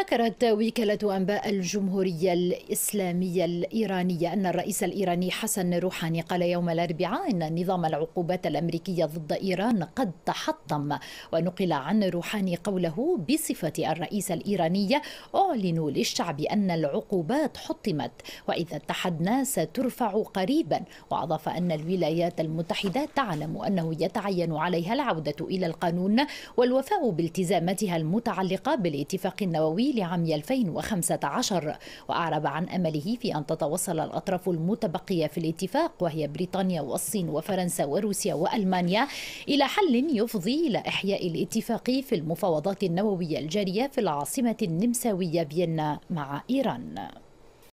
ذكرت وكالة أنباء الجمهورية الإسلامية الإيرانية أن الرئيس الإيراني حسن روحاني قال يوم الأربعاء أن نظام العقوبات الأمريكية ضد إيران قد تحطم ونقل عن روحاني قوله بصفة الرئيس الإيراني أعلن للشعب أن العقوبات حطمت وإذا اتحدنا سترفع قريبا وأضاف أن الولايات المتحدة تعلم أنه يتعين عليها العودة إلى القانون والوفاء بالتزاماتها المتعلقة بالاتفاق النووي لعام عام 2015 وأعرب عن أمله في أن تتوصل الأطراف المتبقية في الاتفاق وهي بريطانيا والصين وفرنسا وروسيا وألمانيا إلى حل يفضي إلى إحياء الاتفاق في المفاوضات النووية الجارية في العاصمة النمساوية فيينا مع إيران